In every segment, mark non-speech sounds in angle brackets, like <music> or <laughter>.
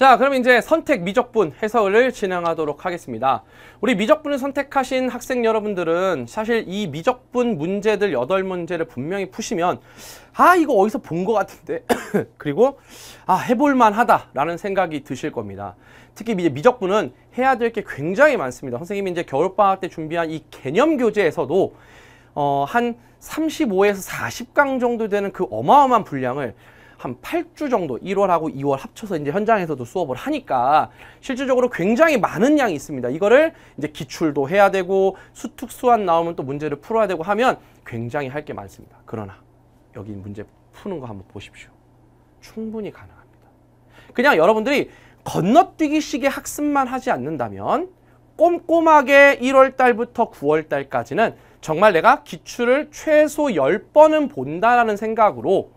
자 그럼 이제 선택 미적분 해설을 진행하도록 하겠습니다 우리 미적분을 선택하신 학생 여러분들은 사실 이 미적분 문제들 여덟 문제를 분명히 푸시면 아 이거 어디서 본 것 같은데 <coughs> 그리고 아 해볼만 하다 라는 생각이 드실 겁니다 특히 이제 미적분은 해야 될 게 굉장히 많습니다 선생님이 이제 겨울방학 때 준비한 이 개념 교재에서도 어, 한 35에서 40강 정도 되는 그 어마어마한 분량을 한 8주 정도 1월하고 2월 합쳐서 이제 현장에서도 수업을 하니까 실질적으로 굉장히 많은 양이 있습니다. 이거를 이제 기출도 해야 되고 수특 수안 나오면 또 문제를 풀어야 되고 하면 굉장히 할 게 많습니다. 그러나 여기 문제 푸는 거 한번 보십시오. 충분히 가능합니다. 그냥 여러분들이 건너뛰기식의 학습만 하지 않는다면 꼼꼼하게 1월 달부터 9월 달까지는 정말 내가 기출을 최소 10번은 본다라는 생각으로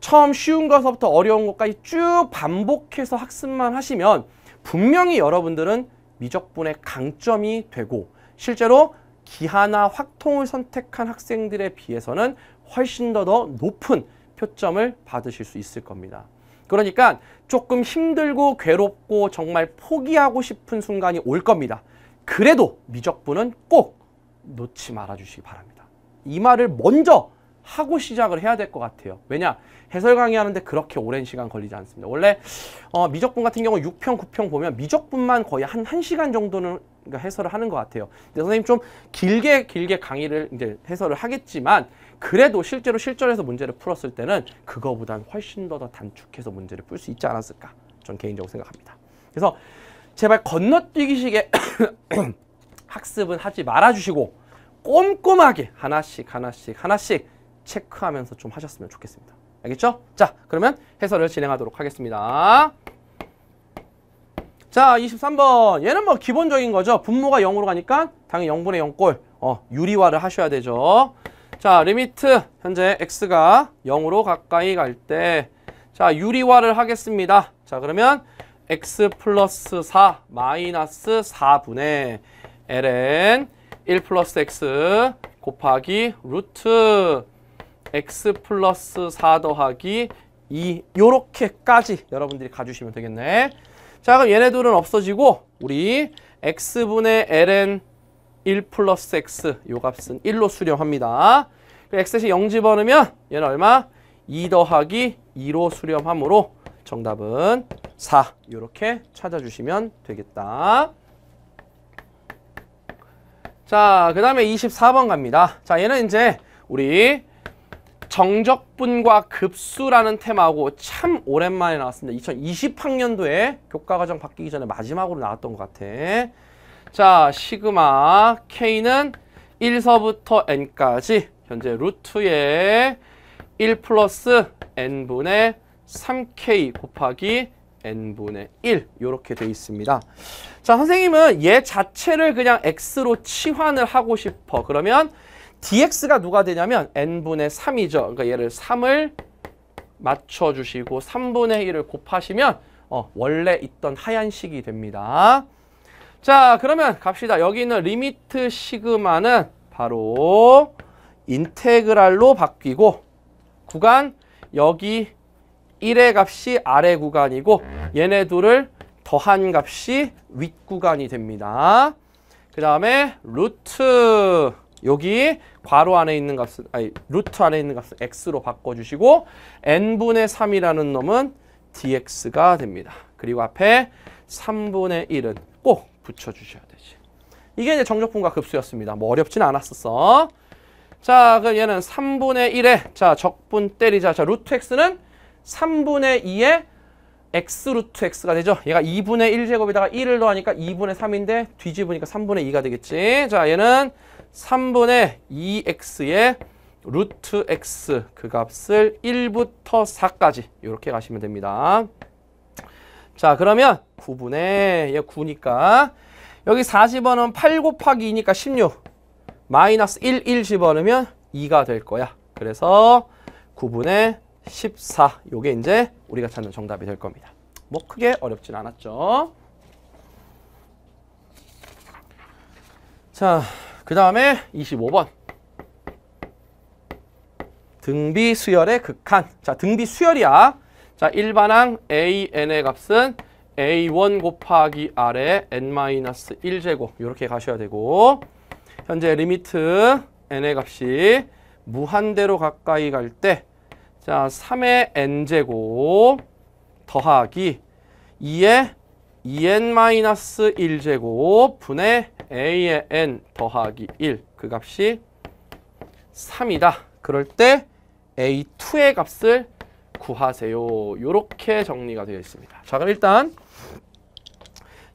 처음 쉬운 것부터 어려운 것까지 쭉 반복해서 학습만 하시면 분명히 여러분들은 미적분의 강점이 되고 실제로 기하나 확통을 선택한 학생들에 비해서는 훨씬 더, 더 높은 표점을 받으실 수 있을 겁니다. 그러니까 조금 힘들고 괴롭고 정말 포기하고 싶은 순간이 올 겁니다. 그래도 미적분은 꼭 놓지 말아주시기 바랍니다. 이 말을 먼저 하고 시작을 해야 될 것 같아요. 왜냐? 해설 강의하는데 그렇게 오랜 시간 걸리지 않습니다. 원래 어, 미적분 같은 경우 6평, 9평 보면 미적분만 거의 한 1시간 정도는 그러니까 해설을 하는 것 같아요. 근데 선생님 좀 길게 길게 강의를 이제 해설을 하겠지만 그래도 실제로 실전에서 문제를 풀었을 때는 그거보단 훨씬 더, 더 단축해서 문제를 풀 수 있지 않았을까 전 개인적으로 생각합니다. 그래서 제발 건너뛰기식의 <coughs> 학습은 하지 말아주시고 꼼꼼하게 하나씩 하나씩 하나씩 체크하면서 좀 하셨으면 좋겠습니다. 알겠죠? 자, 그러면 해설을 진행하도록 하겠습니다. 자, 23번. 얘는 뭐 기본적인 거죠. 분모가 0으로 가니까 당연히 0분의 0꼴 어, 유리화를 하셔야 되죠. 자, 리미트 현재 x가 0으로 가까이 갈 때 자, 유리화를 하겠습니다. 자, 그러면 x 플러스 4 마이너스 4분의 ln 1 플러스 x 곱하기 루트 x 플러스 4 더하기 2 요렇게까지 여러분들이 가주시면 되겠네 자 그럼 얘네들은 없어지고 우리 x분의 ln 1 플러스 x 요 값은 1로 수렴합니다 x셋이 0 집어넣으면 얘는 얼마? 2 더하기 2로 수렴하므로 정답은 4 이렇게 찾아주시면 되겠다. 자, 그 다음에 24번 갑니다. 자, 얘는 이제 우리 정적분과 급수라는 테마하고 참 오랜만에 나왔습니다. 2020학년도에 교과과정 바뀌기 전에 마지막으로 나왔던 것 같아. 자, 시그마 K는 1서부터 N까지 현재 루트의 1 플러스 N분의 3K 곱하기 n분의 1 이렇게 돼 있습니다. 자 선생님은 얘 자체를 그냥 x로 치환을 하고 싶어. 그러면 dx가 누가 되냐면 n분의 3이죠. 그러니까 얘를 3을 맞춰주시고 3분의 1을 곱하시면 어, 원래 있던 하얀 식이 됩니다. 자 그러면 갑시다. 여기 있는 리미트 시그마는 바로 인테그랄로 바뀌고 구간 여기 1의 값이 아래 구간이고 얘네 둘을 더한 값이 윗구간이 됩니다. 그 다음에 루트 여기 괄호 안에 있는 값은 아니 루트 안에 있는 값은 x로 바꿔주시고 n분의 3이라는 놈은 dx가 됩니다. 그리고 앞에 3분의 1은 꼭 붙여주셔야 되지. 이게 이제 정적분과 급수였습니다. 뭐 어렵진 않았었어. 자, 그럼 얘는 3분의 1에 자 적분 때리자. 자, 루트 x는 3분의 2에 x 루트 x가 되죠. 얘가 2분의 1제곱에다가 1을 더하니까 2분의 3인데 뒤집으니까 3분의 2가 되겠지. 자, 얘는 3분의 2x의 루트 x 그 값을 1부터 4까지 이렇게 가시면 됩니다. 자 그러면 9분의 9니까 여기 40원은 8 곱하기 2니까 16 마이너스 1, 1 집어넣으면 2가 될 거야. 그래서 9분의 14 요게 이제 우리가 찾는 정답이 될 겁니다. 뭐 크게 어렵진 않았죠. 자그 다음에 25번. 등비 수열의 극한. 자, 등비 수열이야. 자, 일반항 AN의 값은 A1 곱하기 R의 N-1제곱. 이렇게 가셔야 되고, 현재 리미트 N의 값이 무한대로 가까이 갈 때, 자, 3의 N제곱 더하기 2의 2N-1제곱 분의 a의 n 더하기 1그 값이 3이다. 그럴 때 a2의 값을 구하세요. 이렇게 정리가 되어 있습니다. 자 그럼 일단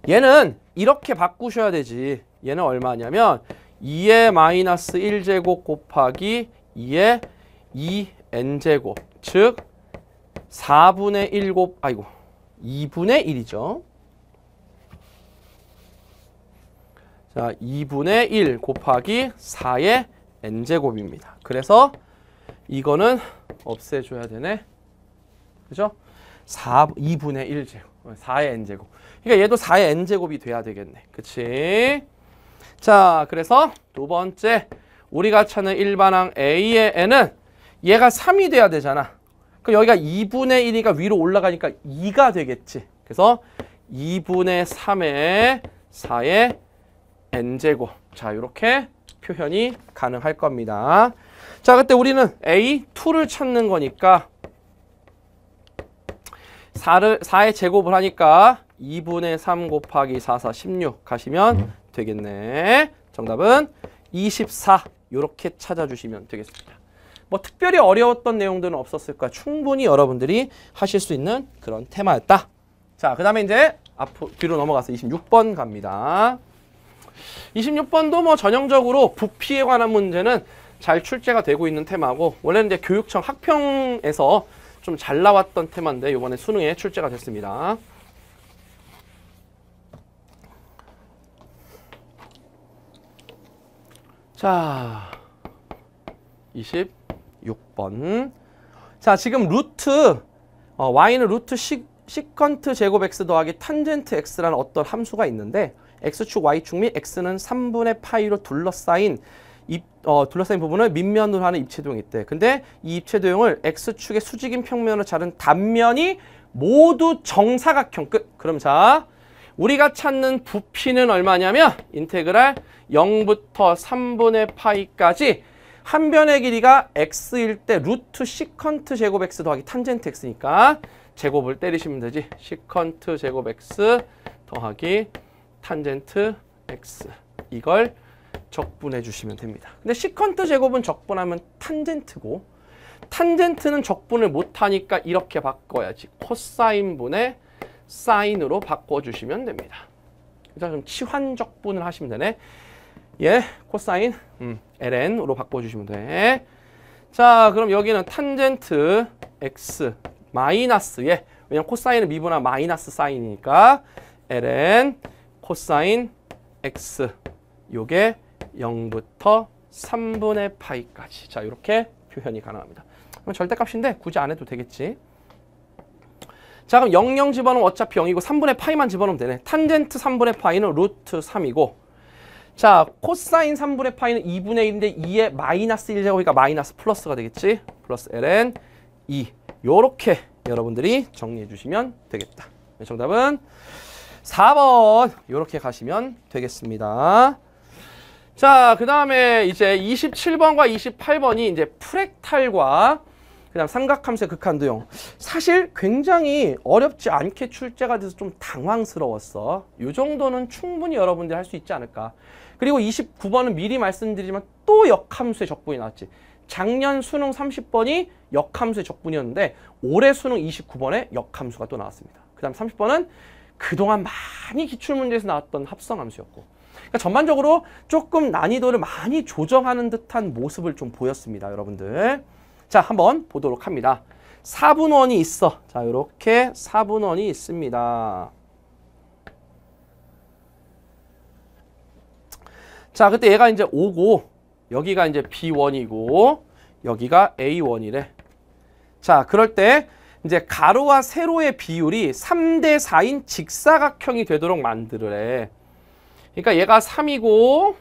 얘는 이렇게 바꾸셔야 되지. 얘는 얼마냐면 2의 마이너스 1제곱 곱하기 2의 2n제곱 즉 4분의 1곱 아이고 2분의 1이죠. 자, 2분의 1 곱하기 4의 n제곱입니다. 그래서 이거는 없애줘야 되네. 그죠? 4, 2분의 1제곱, 4의 n제곱. 그러니까 얘도 4의 n제곱이 돼야 되겠네. 그치? 자, 그래서 두 번째 우리가 찾는 일반항 a의 n은 얘가 3이 돼야 되잖아. 그 여기가 2분의 1이니까 위로 올라가니까 2가 되겠지. 그래서 2분의 3의 4의 n제곱. 자, 이렇게 표현이 가능할 겁니다. 자, 그때 우리는 a2를 찾는 거니까 4를, 4의 제곱을 하니까 2분의 3 곱하기 4, 4, 16 가시면 음. 되겠네. 정답은 24 이렇게 찾아주시면 되겠습니다. 뭐 특별히 어려웠던 내용들은 없었을까 충분히 여러분들이 하실 수 있는 그런 테마였다. 자, 그 다음에 이제 앞으로 뒤로 넘어가서 26번 갑니다. 26번도 뭐 전형적으로 부피에 관한 문제는 잘 출제가 되고 있는 테마고 원래는 이제 교육청 학평에서 좀 잘 나왔던 테마인데 이번에 수능에 출제가 됐습니다. 자, 26번. 자, 지금 루트, 어, y는 루트 시, 시컨트 제곱 x 더하기 탄젠트 x라는 어떤 함수가 있는데 X축, Y축 및 X는 3분의 파이로 둘러싸인 입, 어, 둘러싸인 부분을 밑면으로 하는 입체도형이 있대. 근데 이 입체도형을 X축의 수직인 평면으로 자른 단면이 모두 정사각형 끝. 그럼 자, 우리가 찾는 부피는 얼마냐면 인테그랄 0부터 3분의 파이까지 한 변의 길이가 x일 때 루트 시컨트 제곱 x 더하기 탄젠트 x니까 제곱을 때리시면 되지. 시컨트 제곱 x 더하기 탄젠트 x 이걸 적분해 주시면 됩니다. 근데 시컨트 제곱은 적분하면 탄젠트고 탄젠트는 적분을 못하니까 이렇게 바꿔야지 코사인분의 사인으로 바꿔주시면 됩니다. 일단 좀 치환 적분을 하시면 되네. 예, 코사인 음, ln으로 바꿔주시면 돼. 자, 그럼 여기는 탄젠트 x 마이너스 예, 왜냐면 코사인은 미분한 마이너스 사인이니까 ln 코사인 x 요게 0부터 3분의 파이까지 자 이렇게 표현이 가능합니다. 그럼 절대값인데 굳이 안 해도 되겠지. 자 그럼 00 집어넣으면 어차피 0이고 3분의 파이만 집어넣으면 되네. 탄젠트 3분의 파이는 루트 3이고 자 코사인 3분의 파이는 2분의 1인데 2에 마이너스 1제곱이니까 마이너스 플러스가 되겠지. 플러스 ln 2 요렇게 여러분들이 정리해 주시면 되겠다. 네, 정답은 4번 이렇게 가시면 되겠습니다. 자, 그 다음에 이제 27번과 28번이 이제 프랙탈과 그다음 삼각함수의 극한도형. 사실 굉장히 어렵지 않게 출제가 돼서 좀 당황스러웠어. 이 정도는 충분히 여러분들이 할 수 있지 않을까. 그리고 29번은 미리 말씀드리지만 또 역함수의 적분이 나왔지. 작년 수능 30번이 역함수의 적분이었는데 올해 수능 29번에 역함수가 또 나왔습니다. 그 다음 30번은 그동안 많이 기출문제에서 나왔던 합성함수였고 그러니까 전반적으로 조금 난이도를 많이 조정하는 듯한 모습을 좀 보였습니다. 여러분들 자 한번 보도록 합니다. 4분원이 있어. 자 이렇게 4분원이 있습니다. 자 그때 얘가 이제 5고 여기가 이제 B1이고 여기가 A1이래. 자 그럴 때 이제 가로와 세로의 비율이 3대 4인 직사각형이 되도록 만들래. 그러니까 얘가 3이고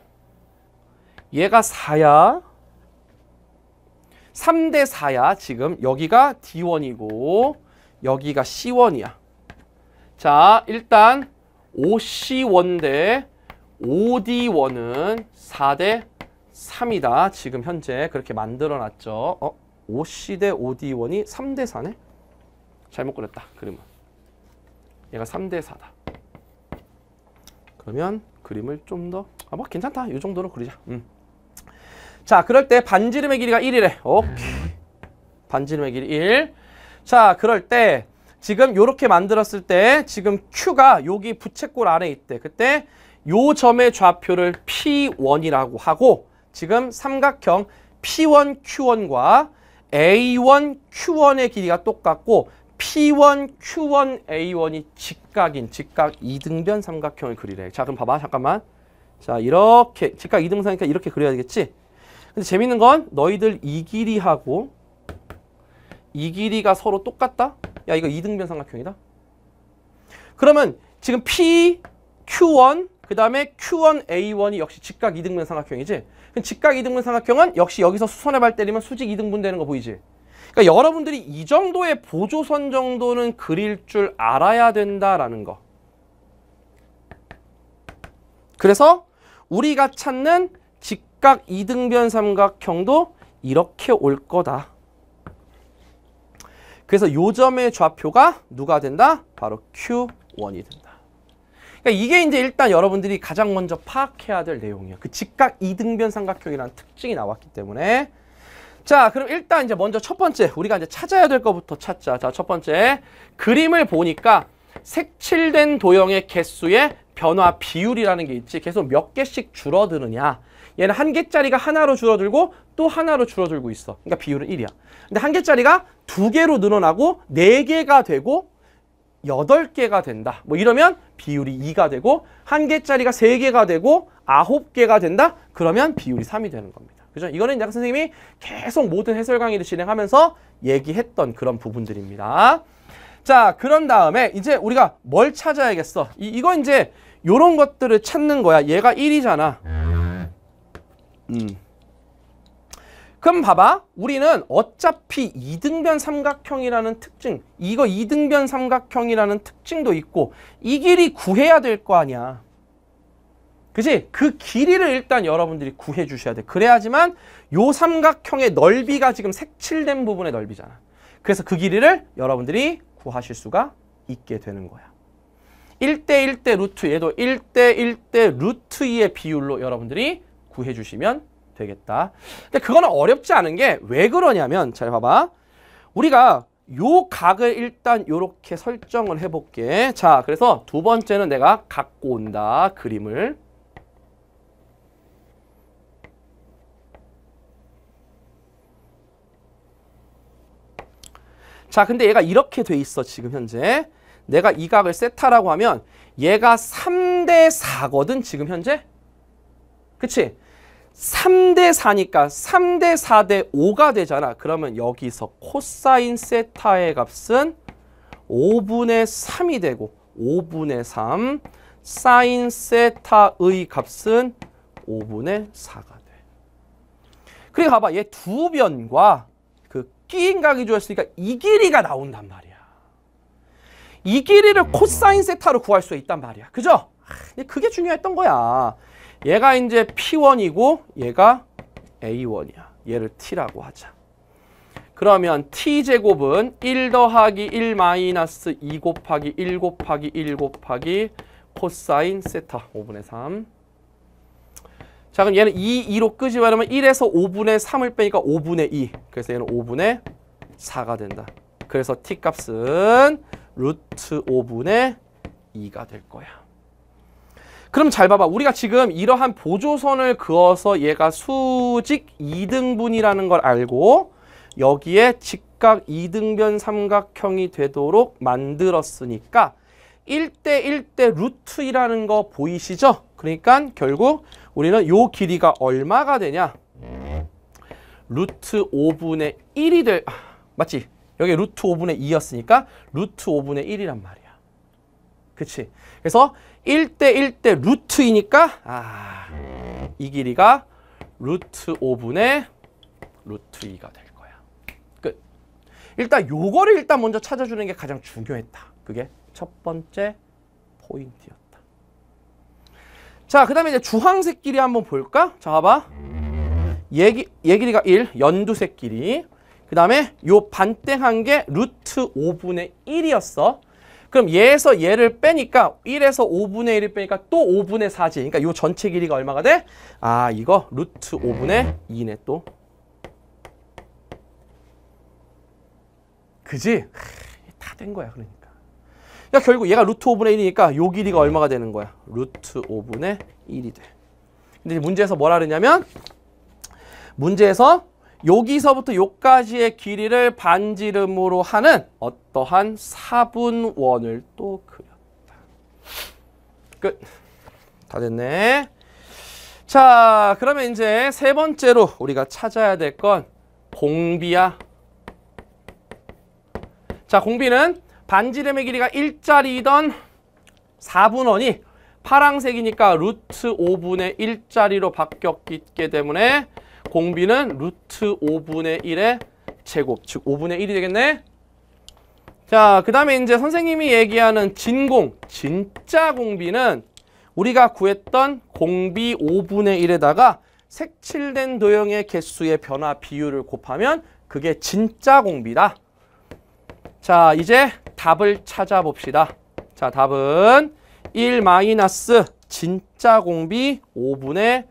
얘가 4야. 3대 4야. 지금 여기가 D1이고 여기가 C1이야. 자, 일단 OC1 대 OD1은 4대 3이다. 지금 현재 그렇게 만들어 놨죠. 어? OC 대 OD1이 3대 4네? 잘못 그렸다. 그림은. 얘가 3대 4다. 그러면 그림을 좀 더 아 뭐 괜찮다. 이 정도로 그리자. 음. 자, 그럴 때 반지름의 길이가 1이래. 오케이. 반지름의 길이 1. 자, 그럴 때 지금 이렇게 만들었을 때 지금 Q가 여기 부채꼴 안에 있대. 그때 요 점의 좌표를 P1이라고 하고 지금 삼각형 P1, Q1과 A1, Q1의 길이가 똑같고 P1, Q1, A1이 직각인 직각 이등변 삼각형을 그리래. 자, 그럼 봐봐. 잠깐만. 자, 이렇게 직각 이등상이니까 이렇게 그려야 되겠지? 근데 재밌는 건 너희들 이 길이하고 이 길이가 서로 똑같다? 야, 이거 이등변 삼각형이다. 그러면 지금 P, Q1, 그 다음에 Q1, A1이 역시 직각 이등변 삼각형이지? 그럼 직각 이등변 삼각형은 역시 여기서 수선의 발 때리면 수직 이등분 되는 거 보이지? 그러니까 여러분들이 이 정도의 보조선 정도는 그릴 줄 알아야 된다라는 거. 그래서 우리가 찾는 직각 이등변 삼각형도 이렇게 올 거다. 그래서 요점의 좌표가 누가 된다? 바로 Q1이 된다. 그러니까 이게 이제 일단 여러분들이 가장 먼저 파악해야 될 내용이에요. 그 직각 이등변 삼각형이라는 특징이 나왔기 때문에 자, 그럼 일단 이제 먼저 첫 번째 우리가 이제 찾아야 될 것부터 찾자. 자, 첫 번째 그림을 보니까 색칠된 도형의 개수의 변화 비율이라는 게 있지. 계속 몇 개씩 줄어드느냐. 얘는 한 개짜리가 하나로 줄어들고 또 하나로 줄어들고 있어. 그러니까 비율은 1이야. 근데 한 개짜리가 두 개로 늘어나고 네 개가 되고 여덟 개가 된다. 뭐 이러면 비율이 2가 되고 한 개짜리가 세개가 되고 아홉 개가 된다. 그러면 비율이 3이 되는 겁니다. 그죠? 이거는 이제 선생님이 계속 모든 해설 강의를 진행하면서 얘기했던 그런 부분들입니다. 자, 그런 다음에 이제 우리가 뭘 찾아야겠어? 이, 이거 이제 요런 것들을 찾는 거야. 얘가 1이잖아. 음. 그럼 봐봐. 우리는 어차피 이등변 삼각형이라는 특징, 이거 이등변 삼각형이라는 특징도 있고 이 길이 구해야 될 거 아니야. 그치그 길이를 일단 여러분들이 구해 주셔야 돼. 그래야지만 요 삼각형의 넓이가 지금 색칠된 부분의 넓이잖아. 그래서 그 길이를 여러분들이 구하실 수가 있게 되는 거야. 1대 1대 루트 얘도 1대 1대 루트 2의 비율로 여러분들이 구해 주시면 되겠다. 근데 그거는 어렵지 않은 게 왜 그러냐면 잘 봐봐. 우리가 요 각을 일단 요렇게 설정을 해볼게. 자, 그래서 두 번째는 내가 갖고 온다. 그림을. 자, 근데 얘가 이렇게 돼 있어, 지금 현재. 내가 이 각을 세타라고 하면 얘가 3대 4거든, 지금 현재? 그치? 3대 4니까 3대 4대 5가 되잖아. 그러면 여기서 코사인 세타의 값은 5분의 3이 되고 5분의 3, 사인 세타의 값은 5분의 4가 돼. 그리고 봐봐, 얘 두 변과 끼인가 기좋았으니까이 길이가 나온단 말이야. 이 길이를 음. 코사인 세타로 구할 수 있단 말이야. 그죠? 아, 그게 중요했던 거야. 얘가 이제 P1이고 얘가 A1이야. 얘를 T라고 하자. 그러면 T제곱은 1 더하기 1 마이너스 2 곱하기 1 곱하기 1 곱하기 코사인 세타 5분의 3자 그럼 얘는 2, 2로 끄지 말하면 1에서 5분의 3을 빼니까 5분의 2 그래서 얘는 5분의 4가 된다 그래서 t값은 루트 5분의 2가 될 거야 그럼 잘 봐봐 우리가 지금 이러한 보조선을 그어서 얘가 수직 2등분이라는 걸 알고 여기에 직각 2등변 삼각형이 되도록 만들었으니까 1대 1대 루트이라는 거 보이시죠? 그러니까 결국 우리는 요 길이가 얼마가 되냐? 루트 5분의 1이 될... 아, 맞지? 여기 루트 5분의 2였으니까 루트 5분의 1이란 말이야. 그치? 그래서 1대 1대 루트이니까 아, 이 길이가 루트 5분의 루트 2가 될 거야. 끝. 일단 요거를 일단 먼저 찾아주는 게 가장 중요했다. 그게 첫 번째 포인트였다. 자, 그 다음에 이제 주황색 길이 한번 볼까? 자, 봐봐. 얘기, 얘기리가 1, 연두색 길이. 그 다음에 요 반땡한 게 루트 5분의 1이었어. 그럼 얘에서 얘를 빼니까 1에서 5분의 1을 빼니까 또 5분의 4지. 그러니까 요 전체 길이가 얼마가 돼? 아, 이거 루트 5분의 2네 또. 그지? 다 된 거야, 그러니까. 그러니까 결국 얘가 루트 5분의 1이니까 요 길이가 얼마가 되는 거야? 루트 5분의 1이 돼. 근데 문제에서 뭐라 그러냐면 문제에서 여기서부터 여기까지의 길이를 반지름으로 하는 어떠한 사분원을 또 그렸다. 끝. 다 됐네. 자, 그러면 이제 세 번째로 우리가 찾아야 될 건 공비야. 자, 공비는 반지름의 길이가 1자리이던 4분원이 파란색이니까 루트 5분의 1자리로 바뀌었기 때문에 공비는 루트 5분의 1의 제곱, 즉 5분의 1이 되겠네. 자, 그 다음에 이제 선생님이 얘기하는 진공, 진짜 공비는 우리가 구했던 공비 5분의 1에다가 색칠된 도형의 개수의 변화 비율을 곱하면 그게 진짜 공비다. 자, 이제 답을 찾아봅시다. 자, 답은 1 마이너스 진짜 공비 5분의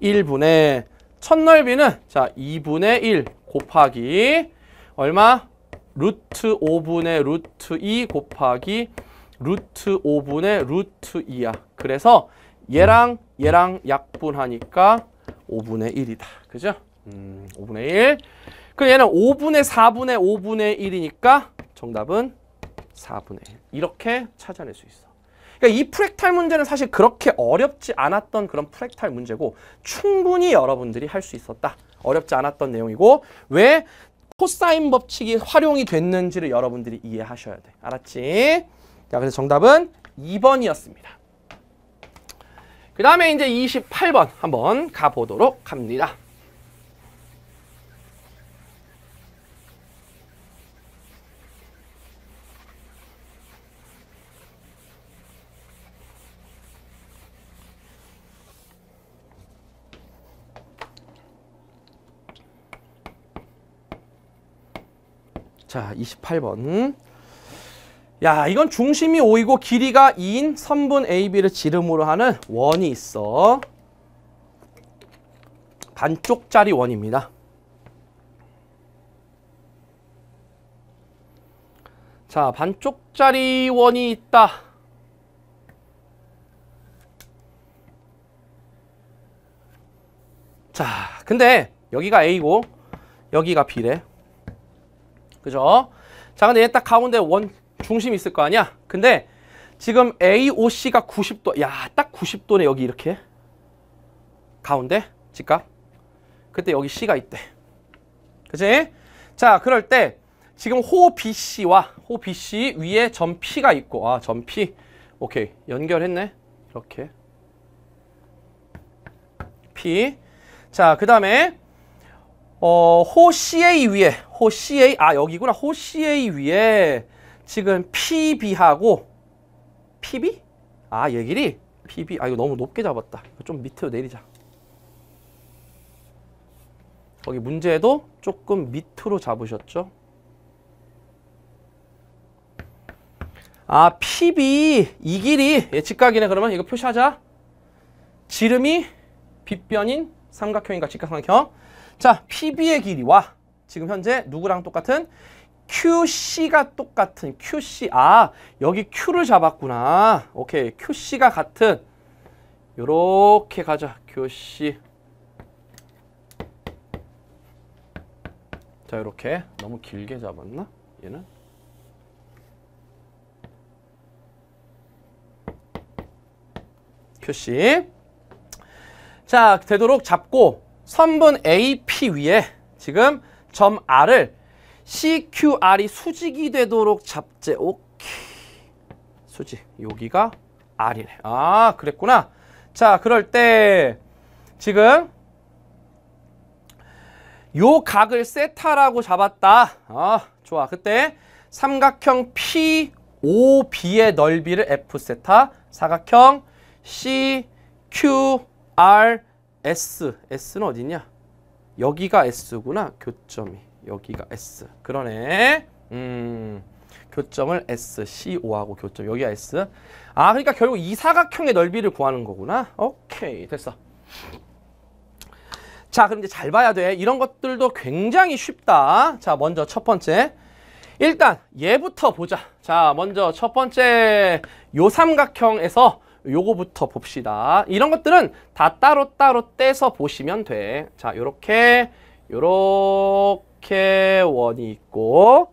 1분의 첫 넓이는 자 2분의 1 곱하기 얼마? 루트 5분의 루트 2 곱하기 루트 5분의 루트 2야. 그래서 얘랑 얘랑 약분하니까 5분의 1이다. 그죠? 음, 5분의 1. 그 얘는 5분의 4분의 5분의 1이니까 정답은 4분의 1 이렇게 찾아낼 수 있어. 그러니까 이 프랙탈 문제는 사실 그렇게 어렵지 않았던 그런 프랙탈 문제고 충분히 여러분들이 할 수 있었다. 어렵지 않았던 내용이고 왜 코사인 법칙이 활용이 됐는지를 여러분들이 이해하셔야 돼. 알았지? 자, 그래서 정답은 2번이었습니다. 그 다음에 이제 28번 한번 가보도록 합니다. 자, 28번. 야, 이건 중심이 5이고 길이가 2인 선분 AB를 지름으로 하는 원이 있어. 반쪽짜리 원입니다. 자, 반쪽짜리 원이 있다. 자, 근데 여기가 A고 여기가 B래. 그죠? 자, 근데 얘 딱 가운데 원 중심이 있을 거 아니야? 근데 지금 AOC가 90도, 야, 딱 90도네, 여기 이렇게. 가운데 직각. 그때 여기 C가 있대. 그지? 자, 그럴 때 지금 호 BC와 호 BC 위에 점 P가 있고, 아, 점 P. 오케이. 연결했네. 이렇게. P. 자, 그 다음에 어, 호CA 위에 호CA 아 여기구나 호CA 위에 지금 PB하고 PB? 아 얘길이 PB 아 이거 너무 높게 잡았다 좀 밑으로 내리자 거기 문제도 조금 밑으로 잡으셨죠 아 PB 이 길이 예측각이네 그러면 이거 표시하자 지름이 빗변인 삼각형인가 직각삼각형 자, PB의 길이와 지금 현재 누구랑 똑같은? QC가 똑같은 QC. 아, 여기 Q를 잡았구나. 오케이. QC가 같은. 요렇게 가자. QC. 자, 요렇게. 너무 길게 잡았나? 얘는? QC. 자, 되도록 잡고 선분 AP 위에 지금 점 R을 CQR이 수직이 되도록 잡재 오케이 수직 여기가 R이래 아 그랬구나 자 그럴 때 지금 요 각을 세타라고 잡았다 아 좋아 그때 삼각형 POB의 넓이를 F세타 사각형 CQR S, S는 어디냐? 여기가 S구나. 교점이. 여기가 S. 그러네. 음. 교점을 S, C5하고 교점. 여기가 S. 아, 그러니까 결국 이 사각형의 넓이를 구하는 거구나. 오케이. 됐어. 자, 그럼 이제 잘 봐야 돼. 이런 것들도 굉장히 쉽다. 자, 먼저 첫 번째. 일단 얘부터 보자. 자, 먼저 첫 번째 요 삼각형에서 요거부터 봅시다. 이런 것들은 다 따로따로 떼서 보시면 돼. 자, 요렇게, 요렇게 원이 있고,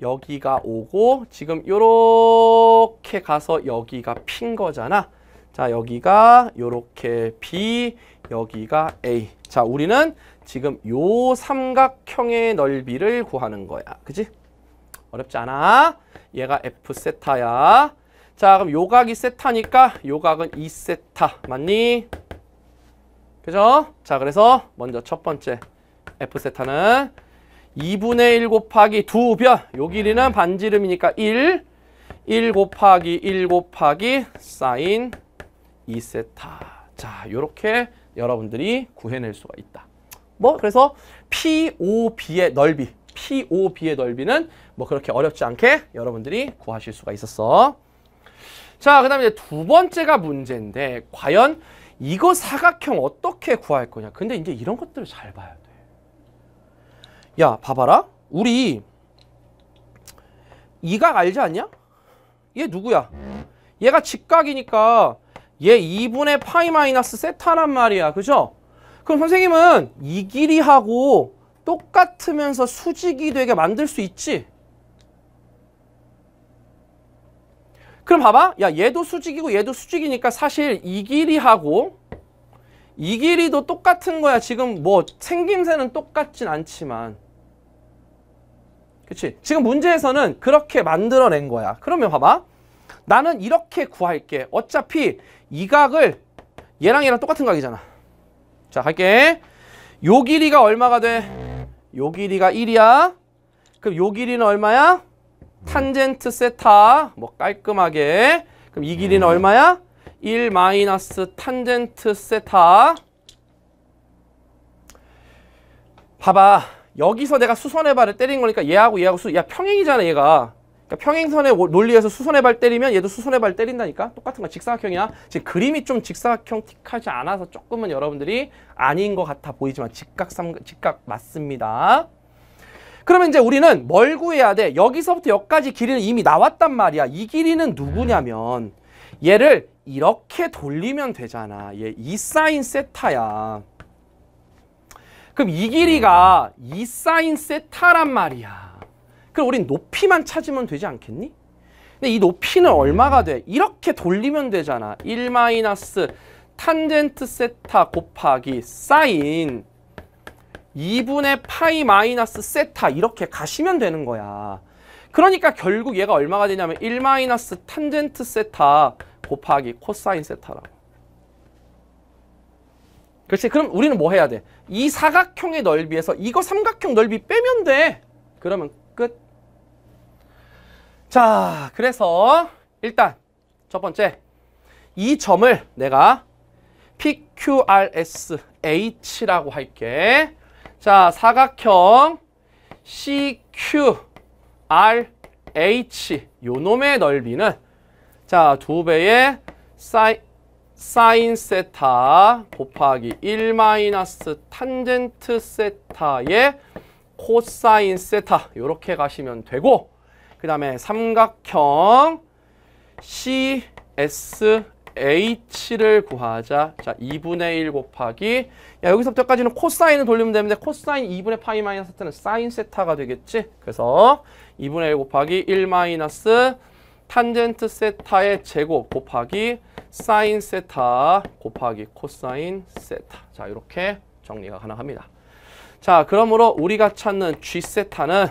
여기가 오고, 지금 요렇게 가서 여기가 핀 거잖아. 자, 여기가 요렇게 B, 여기가 A. 자, 우리는 지금 요 삼각형의 넓이를 구하는 거야. 그지? 어렵지 않아? 얘가 F 세타야. 자 그럼 요각이 세타니까 요각은 2세타 맞니? 그죠? 자 그래서 먼저 첫 번째 F세타는 2분의 1 곱하기 2변 요 길이는 네. 반지름이니까 1 1 곱하기 1 곱하기 사인 2세타 자 요렇게 여러분들이 구해낼 수가 있다 뭐 그래서 POB의 넓이 POB의 넓이는 뭐 그렇게 어렵지 않게 여러분들이 구하실 수가 있었어 자, 그 다음에 이제 두 번째가 문제인데 과연 이거 사각형 어떻게 구할 거냐. 근데 이제 이런 것들을 잘 봐야 돼. 야, 봐봐라. 우리 이각 알지 않냐? 얘 누구야? 얘가 직각이니까 얘 2분의 파이 마이너스 세타란 말이야. 그죠? 그럼 선생님은 이 길이하고 똑같으면서 수직이 되게 만들 수 있지? 그럼 봐봐. 야, 얘도 수직이고 얘도 수직이니까 사실 이 길이하고 이 길이도 똑같은 거야. 지금 뭐 생김새는 똑같진 않지만. 그치? 지금 문제에서는 그렇게 만들어낸 거야. 그러면 봐봐. 나는 이렇게 구할게. 어차피 이 각을 얘랑 얘랑 똑같은 각이잖아. 자, 갈게. 요 길이가 얼마가 돼? 요 길이가 1이야. 그럼 요 길이는 얼마야? 탄젠트 세타 뭐 깔끔하게 그럼 이 길이는 음. 얼마야? 1 마이너스 탄젠트 세타 봐봐 여기서 내가 수선의 발을 때린 거니까 얘하고 얘하고 수, 야 평행이잖아 얘가 그러니까 평행선의 논리에서 수선의 발 때리면 얘도 수선의 발 때린다니까 똑같은 거 직사각형이야 지금 그림이 좀 직사각형 틱하지 않아서 조금은 여러분들이 아닌 것 같아 보이지만 직각 삼, 직각 맞습니다 그러면 이제 우리는 뭘 구해야 돼? 여기서부터 여기까지 길이는 이미 나왔단 말이야. 이 길이는 누구냐면 얘를 이렇게 돌리면 되잖아. 얘이사인 세타야. 그럼 이 길이가 이사인 세타란 말이야. 그럼 우린 높이만 찾으면 되지 않겠니? 근데 이 높이는 음. 얼마가 돼? 이렇게 돌리면 되잖아. 1 마이너스 탄젠트 세타 곱하기 사인 2분의 파이 마이너스 세타 이렇게 가시면 되는 거야. 그러니까 결국 얘가 얼마가 되냐면 1 마이너스 탄젠트 세타 곱하기 코사인 세타라고. 그렇지. 그럼 우리는 뭐 해야 돼? 이 사각형의 넓이에서 이거 삼각형 넓이 빼면 돼. 그러면 끝. 자, 그래서 일단 첫 번째 이 점을 내가 PQRSH라고 할게. 자, 사각형 CQRH 요 놈의 넓이는 자, 두 배의 사이, 사인 세타 곱하기 1 마이너스 탄젠트 세타의 코사인 세타 요렇게 가시면 되고 그 다음에 삼각형 c s h를 구하자. 자, 2분의 1 곱하기 야, 여기서부터까지는 코사인을 돌리면 되는데 코사인 2분의 파이 마이너스 세타는 사인 세타가 되겠지? 그래서 2분의 1 곱하기 1 마이너스 탄젠트 세타의 제곱 곱하기 사인 세타 곱하기 코사인 세타. 자, 이렇게 정리가 가능합니다. 자, 그러므로 우리가 찾는 g 세타는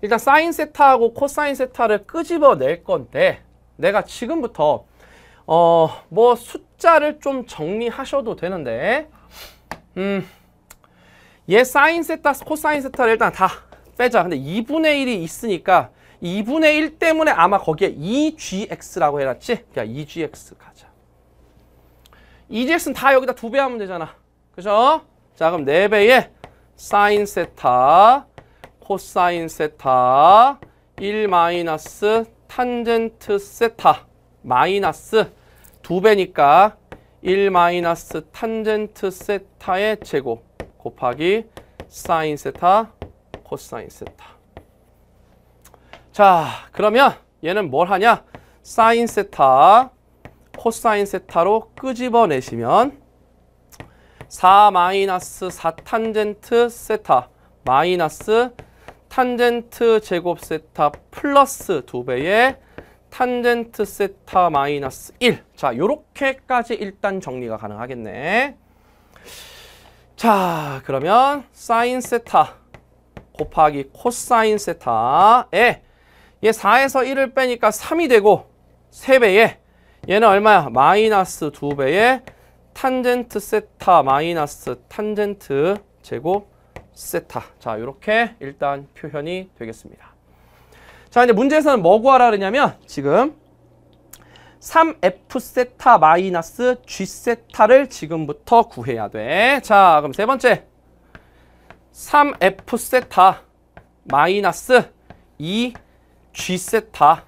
일단 사인 세타하고 코사인 세타를 끄집어낼 건데 내가 지금부터 어, 뭐 숫자를 좀 정리하셔도 되는데 음, 얘 사인 세타, 코사인 세타를 일단 다 빼자. 근데 2분의 1이 있으니까 2분의 1 때문에 아마 거기에 2gx라고 해놨지? 야, 2gx 가자. 2gx는 다 여기다 두 배 하면 되잖아. 그죠? 자, 그럼 4배에 사인 세타, 코사인 세타, 1 마이너스 탄젠트 세타 마이너스 두 배니까 1 마이너스 탄젠트 세타의 제곱 곱하기 사인 세타 코사인 세타 자 그러면 얘는 뭘 하냐 사인 세타 코사인 세타로 끄집어내시면 4 마이너스 4 탄젠트 세타 마이너스 탄젠트 제곱 세타 플러스 2배의 탄젠트 세타 마이너스 1. 자, 요렇게까지 일단 정리가 가능하겠네. 자, 그러면 사인 세타 곱하기 코사인 세타에 얘 4에서 1을 빼니까 3이 되고 3배에 얘는 얼마야? 마이너스 2배에 탄젠트 세타 마이너스 탄젠트 제곱 세타. 자, 이렇게 일단 표현이 되겠습니다. 자 이제 문제에서는 뭐 구하라 그러냐면 지금 3F 세타 마이너스 G 세타를 지금부터 구해야 돼. 자 그럼 세 번째 3F 세타 마이너스 2G 세타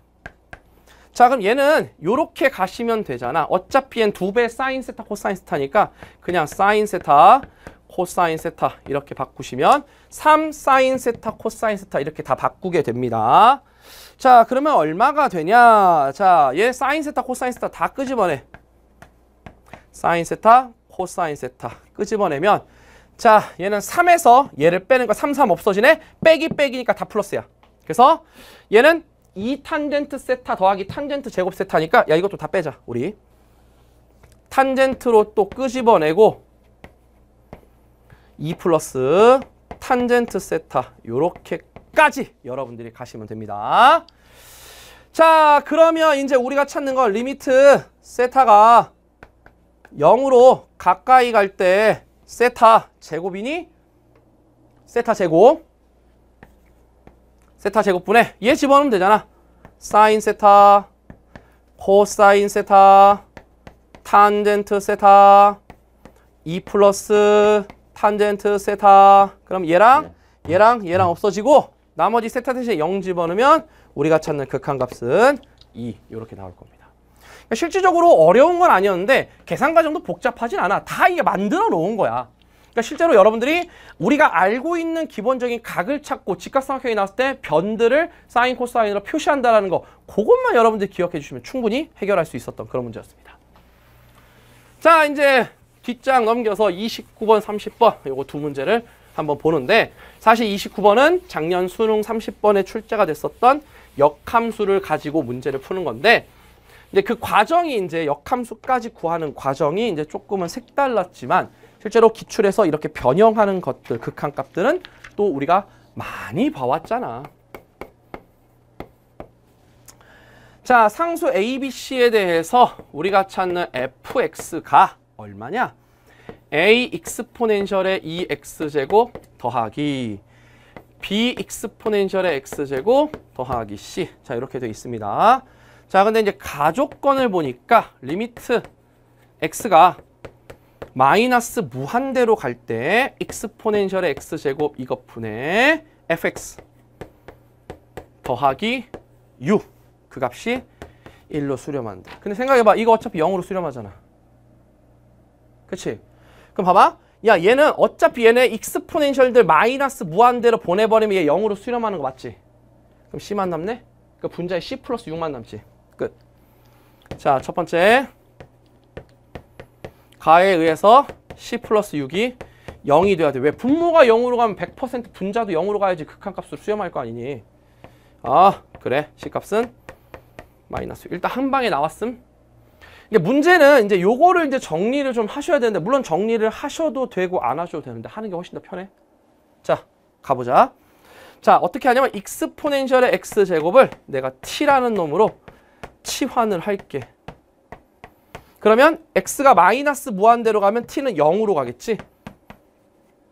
자 그럼 얘는 이렇게 가시면 되잖아 어차피 얘는 두배 사인 세타 코사인 세타니까 그냥 사인 세타 코사인 세타 이렇게 바꾸시면 3 사인 세타 코사인 세타 이렇게 다 바꾸게 됩니다 자 그러면 얼마가 되냐 자 얘 사인 세타 코사인 세타 다 끄집어내 사인 세타 코사인 세타 끄집어내면 자 얘는 3에서 얘를 빼는 거 3, 3 없어지네 빼기 빼기니까 다 플러스야 그래서 얘는 2 탄젠트 세타 더하기 탄젠트 제곱 세타니까 야 이것도 다 빼자 우리 탄젠트로 또 끄집어내고 2 플러스 탄젠트 세타 요렇게 까지 여러분들이 가시면 됩니다. 자 그러면 이제 우리가 찾는 건 리미트 세타가 0으로 가까이 갈 때 세타 제곱이니 세타 제곱 세타 제곱분에 얘 집어넣으면 되잖아 사인 세타 코사인 세타 탄젠트 세타 이 플러스 탄젠트 세타 그럼 얘랑 네. 얘랑 얘랑 없어지고 나머지 세타 대신0 집어넣으면 우리가 찾는 극한값은 2 이렇게 나올 겁니다. 그러니까 실질적으로 어려운 건 아니었는데 계산 과정도 복잡하진 않아. 다 이게 만들어 놓은 거야. 그러니까 실제로 여러분들이 우리가 알고 있는 기본적인 각을 찾고 직각삼각형이 나왔을 때 변들을 사인 코사인으로 표시한다라는 거 그것만 여러분들 이 기억해 주시면 충분히 해결할 수 있었던 그런 문제였습니다. 자 이제 뒷장 넘겨서 29번 30번 요거 두 문제를 한번 보는데 사실 29번은 작년 수능 30번에 출제가 됐었던 역함수를 가지고 문제를 푸는 건데 이제 그 과정이 이제 역함수까지 구하는 과정이 이제 조금은 색달랐지만 실제로 기출에서 이렇게 변형하는 것들 극한값들은 또 우리가 많이 봐왔잖아. 자, 상수 ABC에 대해서 우리가 찾는 fx가 얼마냐? a 익스포넨셜의 e x 제곱 더하기 b 익스포넨셜의 x 제곱 더하기 c 자 이렇게 되어 있습니다. 자 근데 이제 가족권을 보니까 리미트 x가 마이너스 무한대로 갈때 익스포넨셜의 x 제곱 이것 분의 fx 더하기 u 그 값이 1로 수렴한다. 근데 생각해봐 이거 어차피 0으로 수렴하잖아. 그치? 그럼 봐봐. 야 얘는 어차피 얘네 익스포넨셜들 마이너스 무한대로 보내버리면 얘 0으로 수렴하는 거 맞지? 그럼 C만 남네? 그니까 분자에 C 플러스 6만 남지. 끝. 자, 첫 번째. 가에 의해서 C 플러스 6이 0이 돼야 돼. 왜? 분모가 0으로 가면 100% 분자도 0으로 가야지 극한값으로 수렴할 거 아니니. 아, 그래. C값은 마이너스 일단 한 방에 나왔음. 그러니까 문제는 이제 요거를 이제 정리를 좀 하셔야 되는데 물론 정리를 하셔도 되고 안 하셔도 되는데 하는 게 훨씬 더 편해. 자, 가보자. 자, 어떻게 하냐면 익스포넨셜의 x제곱을 내가 t라는 놈으로 치환을 할게. 그러면 x가 마이너스 무한대로 가면 t는 0으로 가겠지.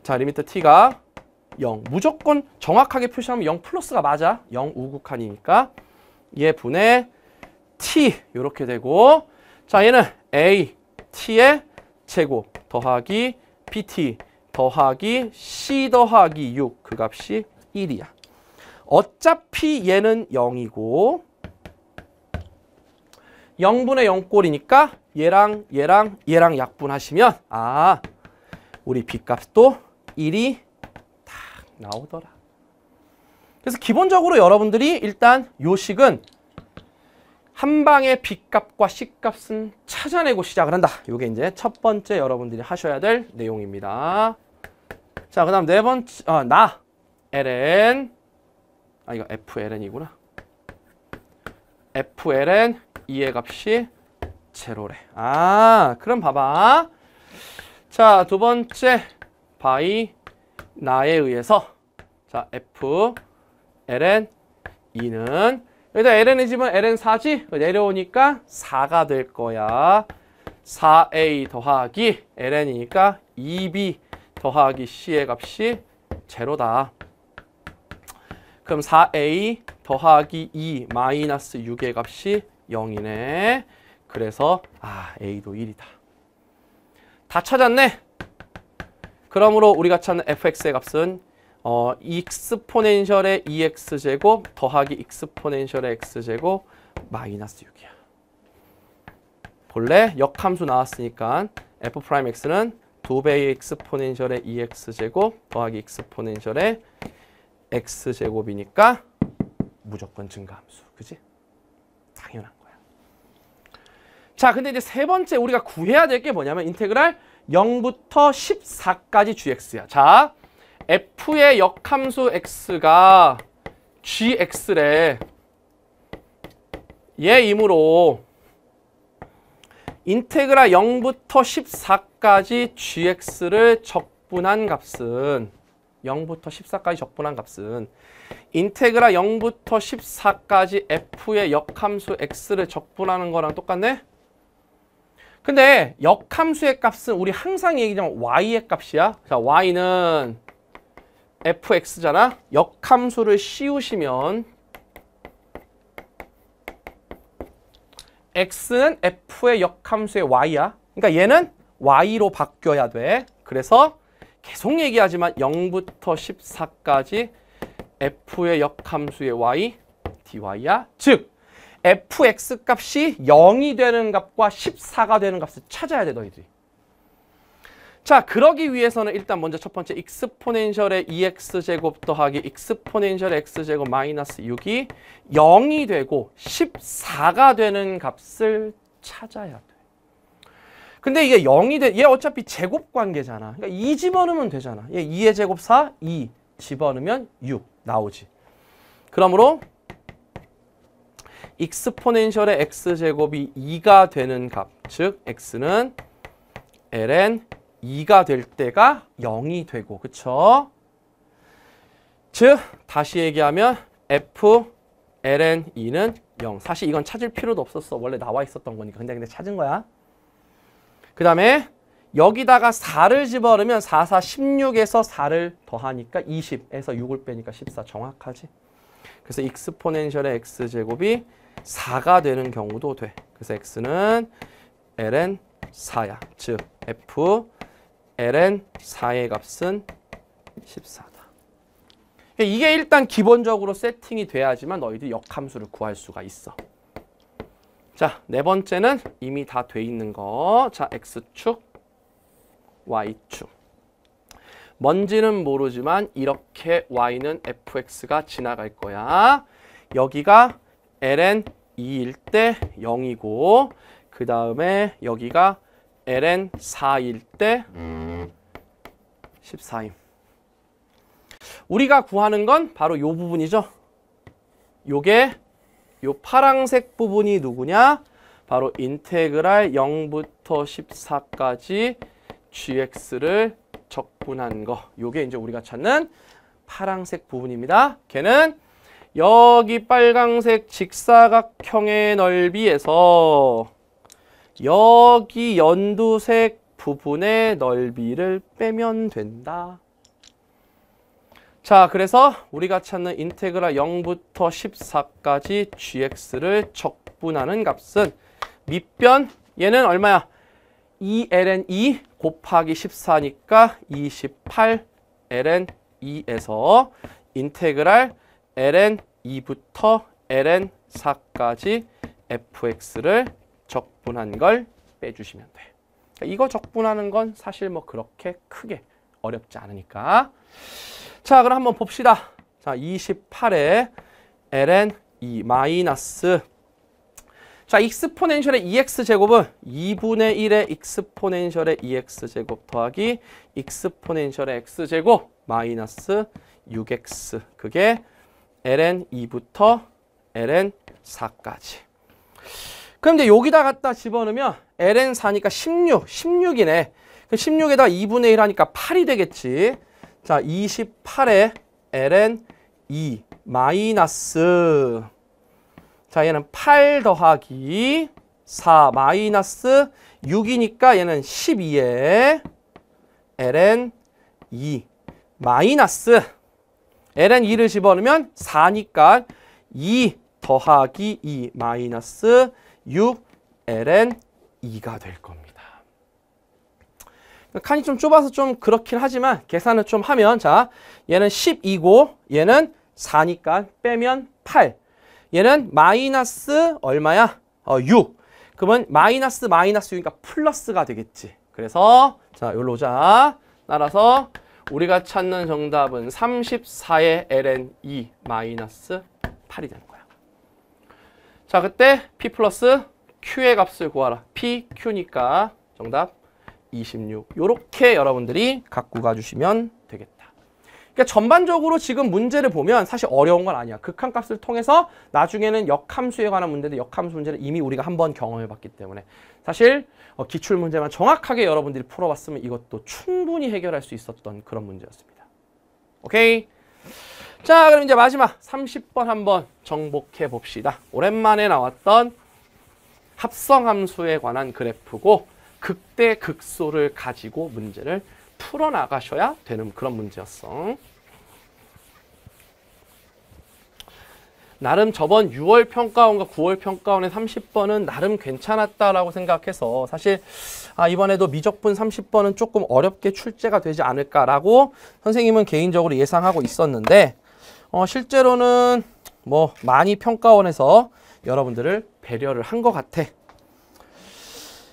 자, 리미터 t가 0. 무조건 정확하게 표시하면 0 플러스가 맞아. 0우극한이니까얘 분의 t 이렇게 되고 자, 얘는 A, T의 제곱 더하기 B, t 더하기 C 더하기 6. 그 값이 1이야. 어차피 얘는 0이고 0분의 0꼴이니까 얘랑 얘랑 얘랑 약분하시면 아, 우리 B값도 1이 딱 나오더라. 그래서 기본적으로 여러분들이 일단 요 식은 한 방에 빚값과 시값은 찾아내고 시작을 한다. 이게 이제 첫 번째 여러분들이 하셔야 될 내용입니다. 자, 그 다음 네 번째, 어, 나, ln, 아, 이거 fln이구나. fln, 이해 값이 제로래. 아, 그럼 봐봐. 자, 두 번째, 바이, 나에 의해서. 자, f, ln, 이는 일단 l n 이 집은 ln 4지? 그 내려오니까 4가 될 거야. 4a 더하기 ln이니까 2b 더하기 c의 값이 제로다. 그럼 4a 더하기 2 마이너스 6의 값이 0이네. 그래서 아 a도 1이다. 다 찾았네. 그러므로 우리가 찾는 fx의 값은 어, 익스포넨셜의 EX제곱 더하기 익스포넨셜의 X제곱 마이너스 6이야. 본래 역함수 나왔으니까 F'X는 2배의 익스포넨셜의 EX제곱 더하기 익스포넨셜의 X제곱이니까 무조건 증가함수. 그지? 당연한 거야. 자, 근데 이제 세 번째 우리가 구해야 될 게 뭐냐면 인테그랄 0부터 14까지 gx야. 자, F의 역함수 X가 GX래. 얘이므로 인테그라 0부터 14까지 GX를 적분한 값은 0부터 14까지 적분한 값은 인테그라 0부터 14까지 F의 역함수 X를 적분하는 거랑 똑같네? 근데 역함수의 값은 우리 항상 얘기하지 Y의 값이야. 자, Y는 fx잖아. 역함수를 씌우시면 x는 f의 역함수의 y야. 그러니까 얘는 y로 바뀌어야 돼. 그래서 계속 얘기하지만 0부터 14까지 f의 역함수의 y dy야. 즉 fx 값이 0이 되는 값과 14가 되는 값을 찾아야 돼 너희들이. 자, 그러기 위해서는 일단 먼저 첫 번째 익스포넨셜의 e x 제곱 더하기 익스포넨셜 x제곱 마이너스 6이 0이 되고 14가 되는 값을 찾아야 돼. 근데 이게 0이 돼. 얘 어차피 제곱 관계잖아. 그러니까 2 집어넣으면 되잖아. 얘 2의 제곱 4, 2 집어넣으면 6 나오지. 그러므로 익스포넨셜의 x제곱이 2가 되는 값, 즉 x는 ln 2가 될 때가 0이 되고 그쵸? 즉 다시 얘기하면 f ln 2는 0 사실 이건 찾을 필요도 없었어 원래 나와 있었던 거니까 근데 근데 찾은 거야 그 다음에 여기다가 4를 집어넣으면 4, 4, 16에서 4를 더하니까 20에서 6을 빼니까 14 정확하지 그래서 익스포넨셜의 x제곱이 4가 되는 경우도 돼 그래서 x는 ln 4야 즉 f ln 4의 값은 14다. 이게 일단 기본적으로 세팅이 돼야지만 너희들 이 역함수를 구할 수가 있어. 자, 네 번째는 이미 다 돼 있는 거. 자, x축, y축. 뭔지는 모르지만 이렇게 y는 fx가 지나갈 거야. 여기가 ln 2일 때 0이고 그 다음에 여기가 ln 4일 때 14임. 우리가 구하는 건 바로 요 부분이죠. 요게 요 파랑색 부분이 누구냐? 바로 인테그랄 0부터 14까지 gx를 적분한 거. 요게 이제 우리가 찾는 파랑색 부분입니다. 걔는 여기 빨강색 직사각형의 넓이에서 여기 연두색 부분의 넓이를 빼면 된다. 자, 그래서 우리가 찾는 인테그라 0부터 14까지 gx를 적분하는 값은 밑변 얘는 얼마야? 2ln2 곱하기 14니까 28ln2에서 인테그랄 ln2부터 ln4까지 fx를 적분한 걸 빼주시면 돼. 그러니까 이거 적분하는 건 사실 뭐 그렇게 크게 어렵지 않으니까. 자, 그럼 한번 봅시다. 자, 28에 ln 2 마이너스 자, 익스포넨셜의 EX 제곱은 2분의 1의 익스포넨셜의 EX 제곱 더하기 익스포넨셜의 X 제곱 마이너스 6X. 그게 ln 2부터 ln 4까지. 그럼 이제 여기다 갖다 집어넣으면 ln 4니까 16, 16이네. 16에다 그 2분의 1 하니까 8이 되겠지. 자, 28에 ln 2 마이너스 자, 얘는 8 더하기 4 마이너스 6이니까 얘는 12에 ln 2 마이너스 ln 2를 집어넣으면 4니까 2 더하기 2 마이너스 6 ln 2가 될 겁니다. 그러니까 칸이 좀 좁아서 좀 그렇긴 하지만 계산을 좀 하면 자 얘는 12고 얘는 4니까 빼면 8 얘는 마이너스 얼마야? 어, 6 그러면 마이너스 마이너스 6이니까 플러스가 되겠지 그래서 자 여기로 오자 따라서 우리가 찾는 정답은 34의 ln 2 마이너스 8이 된다 자, 그때 P 플러스 Q의 값을 구하라. P, Q니까 정답 26. 요렇게 여러분들이 갖고 가주시면 되겠다. 그러니까 전반적으로 지금 문제를 보면 사실 어려운 건 아니야. 극한값을 통해서 나중에는 역함수에 관한 문제도 역함수 문제를 이미 우리가 한번 경험해봤기 때문에 사실 어, 기출 문제만 정확하게 여러분들이 풀어봤으면 이것도 충분히 해결할 수 있었던 그런 문제였습니다. 오케이? 자 그럼 이제 마지막 30번 한번 정복해 봅시다. 오랜만에 나왔던 합성함수에 관한 그래프고 극대 극소를 가지고 문제를 풀어나가셔야 되는 그런 문제였어. 나름 저번 6월 평가원과 9월 평가원의 30번은 나름 괜찮았다라고 생각해서 사실 아 이번에도 미적분 30번은 조금 어렵게 출제가 되지 않을까라고 선생님은 개인적으로 예상하고 있었는데 어, 실제로는 뭐 많이 평가원에서 여러분들을 배려를 한 것 같아.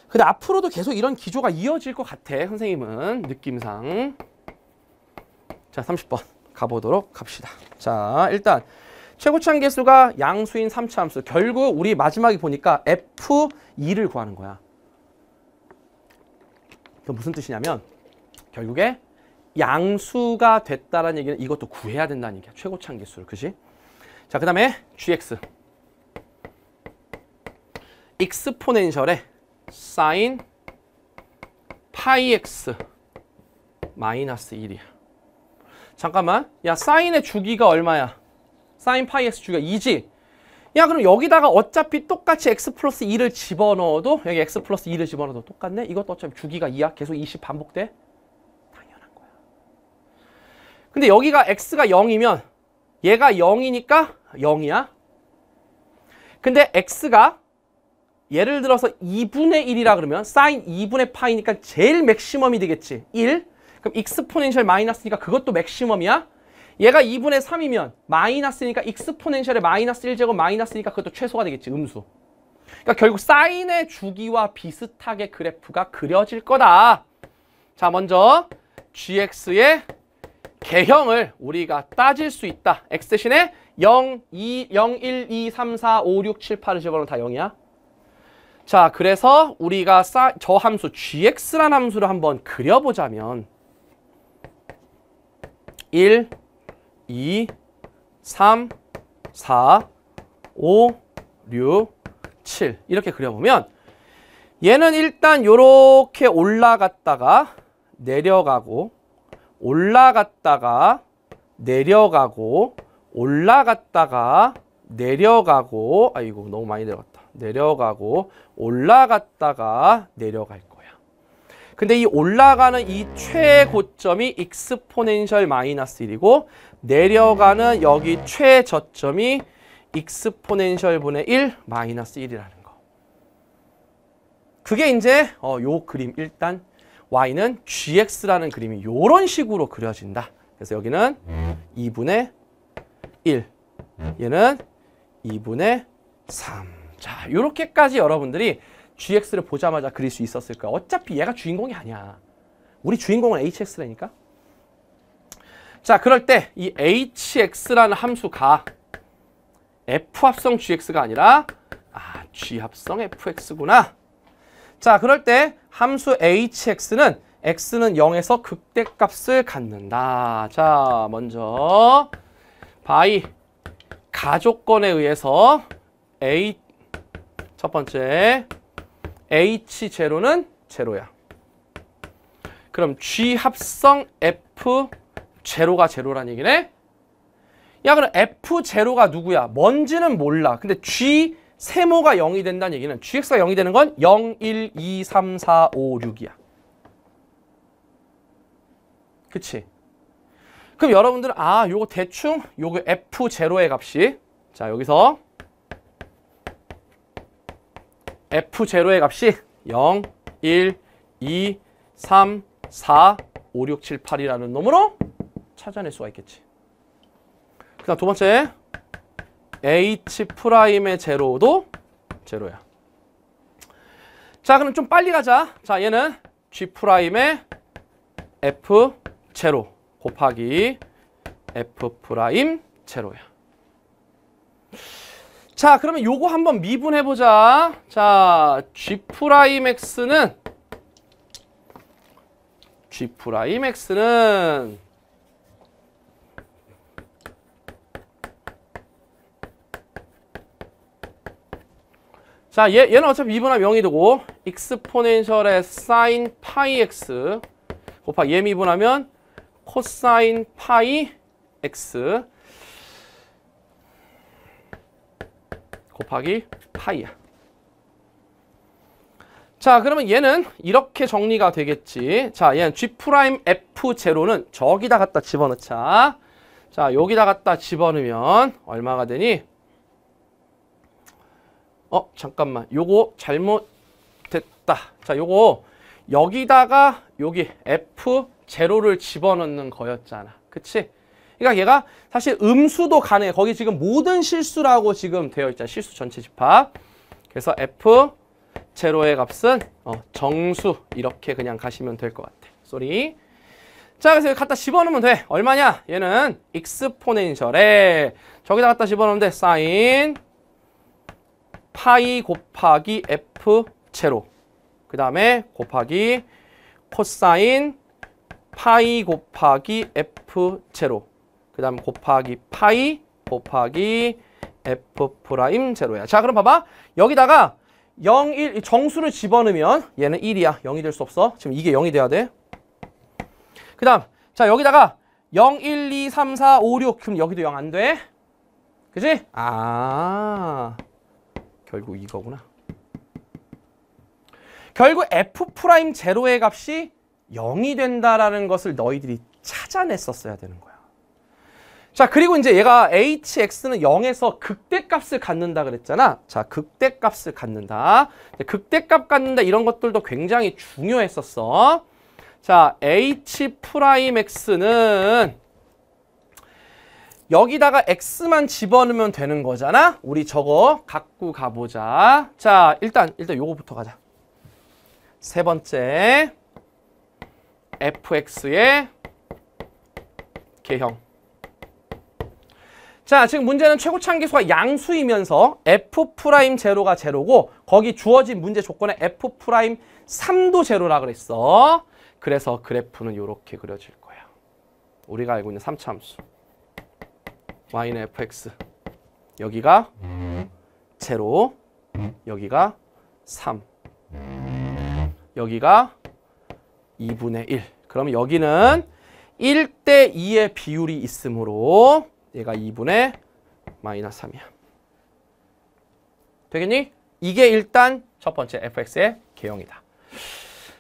근데 앞으로도 계속 이런 기조가 이어질 것 같아. 선생님은 느낌상. 자, 30번 가보도록 합시다. 자, 일단 최고치한 개수가 양수인 3차 함수. 결국 우리 마지막에 보니까 F2를 구하는 거야. 그 무슨 뜻이냐면 결국에 양수가 됐다라는 얘기는 이것도 구해야 된다는 얘기야. 최고창 계수를. 그지? 자, 그 다음에 gx. 익스포넨셜의 sin 파이 x 마이너스 1이야. 잠깐만. 야, 사인의 주기가 얼마야? 사인 파이 x 주기가 2지? 야, 그럼 여기다가 어차피 똑같이 x 플러스 2를 집어넣어도 여기 x 플러스 2를 집어넣어도 똑같네? 이것도 어차피 주기가 2야. 계속 20 반복돼. 근데 여기가 x가 0이면 얘가 0이니까 0이야. 근데 x가 예를 들어서 2분의 1이라 그러면 사인 2분의 파이니까 제일 맥시멈이 되겠지. 1. 그럼 익스포넨셜 마이너스니까 그것도 맥시멈이야. 얘가 2분의 3이면 마이너스니까 익스포넨셜의 마이너스 1제곱 마이너스니까 그것도 최소가 되겠지. 음수. 그러니까 결국 사인의 주기와 비슷하게 그래프가 그려질 거다. 자, 먼저 gx의 개형을 우리가 따질 수 있다. x 대신에 0, 2, 0, 1, 2, 3, 4, 5, 6, 7, 8을 집어넣으면 다 0이야. 자, 그래서 우리가 저 함수 gx란 함수를 한번 그려보자면 1, 2, 3, 4, 5, 6, 7 이렇게 그려보면 얘는 일단 이렇게 올라갔다가 내려가고 올라갔다가 내려가고 올라갔다가 내려가고 아이고 너무 많이 내려갔다 내려가고 올라갔다가 내려갈 거야 근데 이 올라가는 이 최고점이 익스포넨셜 마이너스 1이고 내려가는 여기 최저점이 익스포넨셜 분의 1 마이너스 1이라는 거 그게 이제 어, 요 그림 일단 y는 gx라는 그림이 이런 식으로 그려진다. 그래서 여기는 2분의 1, 얘는 2분의 3. 자, 이렇게까지 여러분들이 gx를 보자마자 그릴 수 있었을까? 어차피 얘가 주인공이 아니야. 우리 주인공은 hx라니까. 자, 그럴 때 이 hx라는 함수가 f 합성 gx가 아니라 아, g 합성 fx구나. 자, 그럴 때 함수 hx는 x는 0에서 극대값을 갖는다. 자, 먼저 바이 가족건에 의해서 a 첫 번째 h 제로는 제로야. 그럼 g 합성 f 제로가 제로란 얘기네. 야, 그럼 f 제로가 누구야? 뭔지는 몰라. 근데 g 세모가 0이 된다는 얘기는 gx가 0이 되는 건 0, 1, 2, 3, 4, 5, 6이야. 그치? 그럼 여러분들은 아 요거 대충 요거 F0의 값이 자 여기서 F0의 값이 0, 1, 2, 3, 4, 5, 6, 7, 8이라는 놈으로 찾아낼 수가 있겠지. 그 다음 두 번째 h 프라임의 제로도 제로야. 자, 그럼 좀 빨리 가자. 자, 얘는 g 프라임의 f 제로 곱하기 f 프라임 제로야. 자, 그러면 요거 한번 미분해 보자. 자, g 프라임 x는 g 프라임 x는 자, 얘, 얘는 어차피 2분하면 0이 되고 익스포넨셜의 사인 파이 x 곱하기 얘2분하면 코사인 파이 x 곱하기 파이야. 자, 그러면 얘는 이렇게 정리가 되겠지. 자, 얘는 G'F0는 저기다 갖다 집어넣자. 자, 여기다 갖다 집어넣으면 얼마가 되니? 어 잠깐만 요거 잘못됐다 자 요거 여기다가 여기 F0를 집어넣는 거였잖아 그치? 그러니까 얘가 사실 음수도 가능해 거기 지금 모든 실수라고 지금 되어 있잖아 실수 전체 집합 그래서 F0의 값은 어, 정수 이렇게 그냥 가시면 될 것 같아 쏘리 자 그래서 여기 갖다 집어넣으면 돼 얼마냐 얘는 익스포넨셜에 저기다 갖다 집어넣으면 돼 사인 파이 곱하기 f 제로 그 다음에 곱하기 코사인 파이 곱하기 f 제로 그 다음 곱하기 파이 곱하기 f 프라임 제로야 자 그럼 봐봐 여기다가 0, 1 정수를 집어넣으면 얘는 1이야 0이 될 수 없어 지금 이게 0이 돼야 돼그 다음 자 여기다가 0, 1, 2, 3, 4, 5, 6 그럼 여기도 0 안 돼? 그지? 아... 결국 이거구나. 결국 F'제로의 값이 0이 된다라는 것을 너희들이 찾아냈었어야 되는 거야. 자, 그리고 이제 얘가 hx는 0에서 극대값을 갖는다 그랬잖아. 자, 극대값을 갖는다. 극대값 갖는다 이런 것들도 굉장히 중요했었어. 자, h'x는 여기다가 x만 집어넣으면 되는 거잖아 우리 저거 갖고 가보자 자 일단 일단 요거부터 가자 세 번째 fx의 개형 자 지금 문제는 최고창 기수가 양수이면서 f'제로가 제로고 거기 주어진 문제 조건에 f'3도 제로라 그랬어 그래서 그래프는 이렇게 그려질 거야 우리가 알고 있는 3차함수 y는 fx 여기가 제로 여기가 3 여기가 2분의 1 그럼 여기는 1대 2의 비율이 있으므로 얘가 2분의 마이너스 3이야. 되겠니? 이게 일단 첫 번째 fx의 개형이다.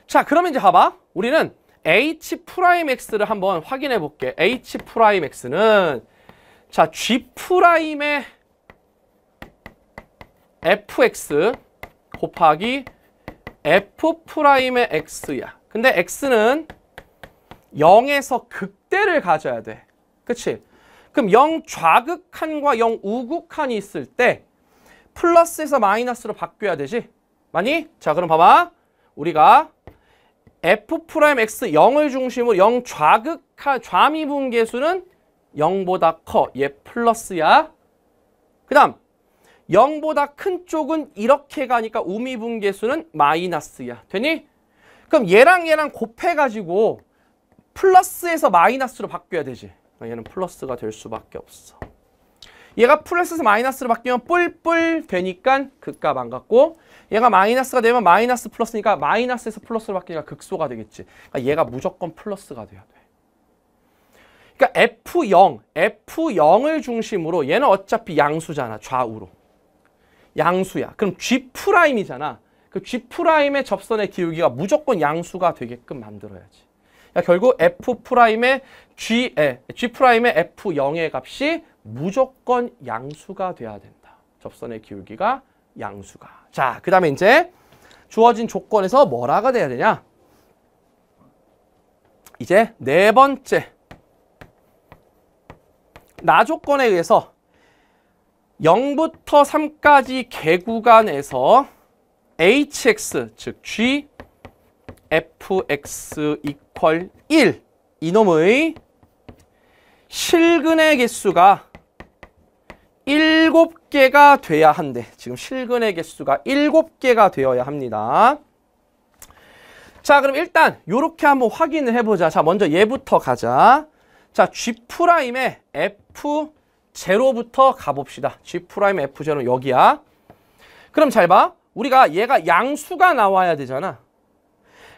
자 그러면 이제 봐봐. 우리는 h'x를 한번 확인해 볼게. h'x는 자, G 프라임의 fx 곱하기 f 프라임의 x야. 근데 x는 0에서 극대를 가져야 돼. 그치? 그럼 0 좌극한과 0 우극한이 있을 때 플러스에서 마이너스로 바뀌어야 되지. 많이? 자, 그럼 봐봐. 우리가 f 프라임 x 0을 중심으로 0 좌극한 좌미분계수는 0보다 커. 얘 플러스야. 그 다음 0보다 큰 쪽은 이렇게 가니까 우미분계수는 마이너스야. 되니? 그럼 얘랑 얘랑 곱해가지고 플러스에서 마이너스로 바뀌어야 되지. 그러니까 얘는 플러스가 될 수밖에 없어. 얘가 플러스에서 마이너스로 바뀌면 뿔뿔 되니까 극값 안 갖고 얘가 마이너스가 되면 마이너스 플러스니까 마이너스에서 플러스로 바뀌니까 극소가 되겠지. 그러니까 얘가 무조건 플러스가 돼야 돼. 그러니까 F0, F0을 중심으로 얘는 어차피 양수잖아, 좌우로. 양수야. 그럼 G'이잖아. 그 G'의 접선의 기울기가 무조건 양수가 되게끔 만들어야지. 그러니까 결국 F'의 G의, G'의 F0의 값이 무조건 양수가 돼야 된다. 접선의 기울기가 양수가. 자, 그 다음에 이제 주어진 조건에서 뭐라가 돼야 되냐? 이제 네 번째 나조건에 의해서 0부터 3까지 개구간에서 hx 즉 g fx 이퀄 1 이놈의 실근의 개수가 7개가 돼야 한대. 지금 실근의 개수가 7개가 되어야 합니다. 자 그럼 일단 이렇게 한번 확인을 해보자. 자 먼저 얘부터 가자. 자, G'의 F0부터 가봅시다. G'의 F0는 여기야. 그럼 잘 봐. 우리가 얘가 양수가 나와야 되잖아.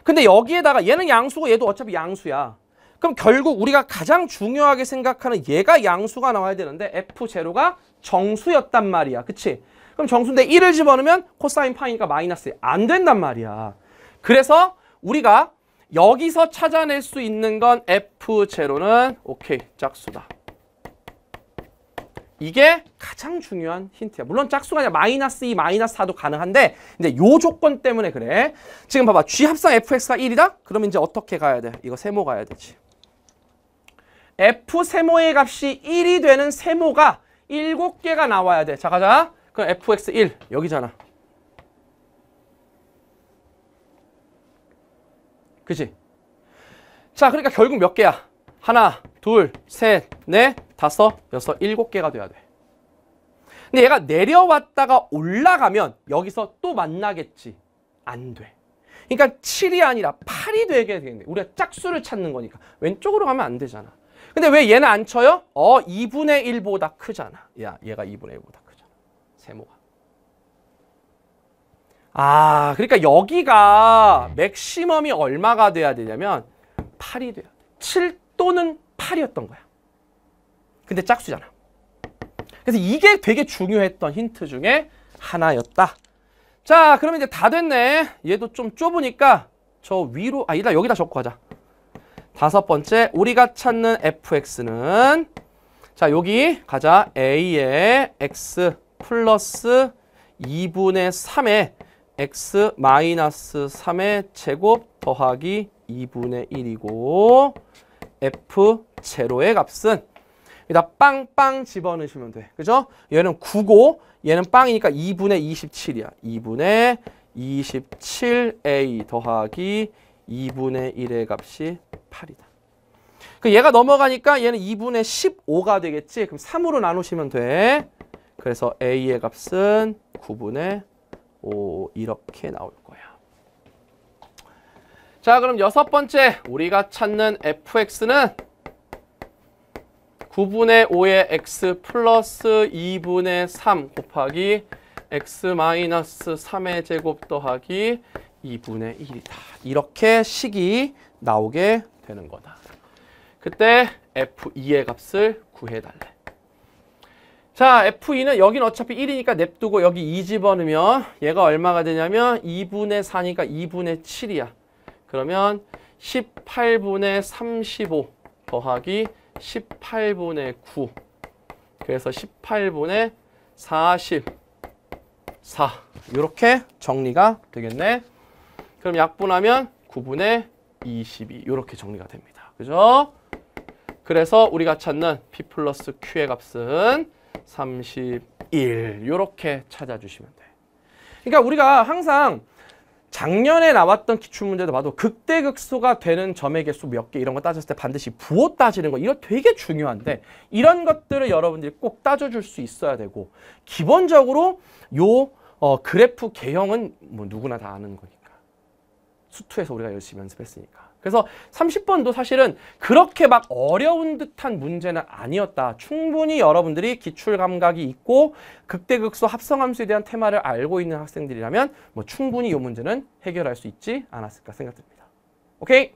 근데 여기에다가 얘는 양수고 얘도 어차피 양수야. 그럼 결국 우리가 가장 중요하게 생각하는 얘가 양수가 나와야 되는데 F0가 정수였단 말이야. 그치? 그럼 정수인데 1을 집어넣으면 코사인 파이니까 마이너스 안 된단 말이야. 그래서 우리가 여기서 찾아낼 수 있는 건 F0는 오케이 짝수다. 이게 가장 중요한 힌트야. 물론 짝수가 아니라 마이너스 2, 마이너스 4도 가능한데 근데 요 조건 때문에 그래. 지금 봐봐. G 합성 fx가 1이다? 그러면 이제 어떻게 가야 돼? 이거 세모 가야 되지. f 세모의 값이 1이 되는 세모가 7개가 나와야 돼. 자, 가자. 그럼 fx 1 여기잖아. 그지? 자, 그러니까 결국 몇 개야? 하나, 둘, 셋, 넷, 다섯, 여섯, 일곱 개가 돼야 돼. 근데 얘가 내려왔다가 올라가면 여기서 또 만나겠지. 안 돼. 그러니까 7이 아니라 8이 되게 되겠네. 우리가 짝수를 찾는 거니까. 왼쪽으로 가면 안 되잖아. 근데 왜 얘는 안 쳐요? 어, 2분의 1보다 크잖아. 야, 얘가 2분의 1보다 크잖아. 세모가. 아 그러니까 여기가 맥시멈이 얼마가 돼야 되냐면 8이 돼요. 7또는 8이었던 거야. 근데 짝수잖아. 그래서 이게 되게 중요했던 힌트 중에 하나였다. 자 그러면 이제 다 됐네. 얘도 좀 좁으니까 저 위로 아 일단 여기다 적고 하자. 다섯 번째 우리가 찾는 fx는 자 여기 가자 a의 x 플러스 2분의 3에 x 마이너스 3의 제곱 더하기 2분의 1이고 f 제로의 값은 여기다 빵빵 집어넣으시면 돼. 그죠? 얘는 9고 얘는 빵이니까 2분의 27이야. 2분의 27a 더하기 2분의 1의 값이 8이다. 그 얘가 넘어가니까 얘는 2분의 15가 되겠지? 그럼 3으로 나누시면 돼. 그래서 a의 값은 9분의 오, 이렇게 나올 거야. 자, 그럼 여섯 번째 우리가 찾는 fx는 9분의 5의 x 플러스 2분의 3 곱하기 x 마이너스 3의 제곱 더하기 2분의 1이다. 이렇게 식이 나오게 되는 거다. 그때 f2의 값을 구해달래. 자, F2는 여긴 어차피 1이니까 냅두고 여기 2 집어넣으면 얘가 얼마가 되냐면 2분의 4니까 2분의 7이야. 그러면 18분의 35 더하기 18분의 9 그래서 18분의 44 이렇게 정리가 되겠네 그럼 약분하면 9분의 22 이렇게 정리가 됩니다 그죠? 그래서 우리가 찾는 P 플러스 Q의 값은 31 이렇게 찾아주시면 돼. 그러니까 우리가 항상 작년에 나왔던 기출문제도 봐도 극대극소가 되는 점의 개수 몇 개 이런 거 따졌을 때 반드시 부호 따지는 거 이거 되게 중요한데 이런 것들을 여러분들이 꼭 따져줄 수 있어야 되고 기본적으로 요 어, 그래프 개형은 뭐 누구나 다 아는 거니까 수투에서 우리가 열심히 연습했으니까 그래서 30번도 사실은 그렇게 막 어려운 듯한 문제는 아니었다. 충분히 여러분들이 기출 감각이 있고 극대극소 합성함수에 대한 테마를 알고 있는 학생들이라면 뭐 충분히 이 문제는 해결할 수 있지 않았을까 생각됩니다. 오케이?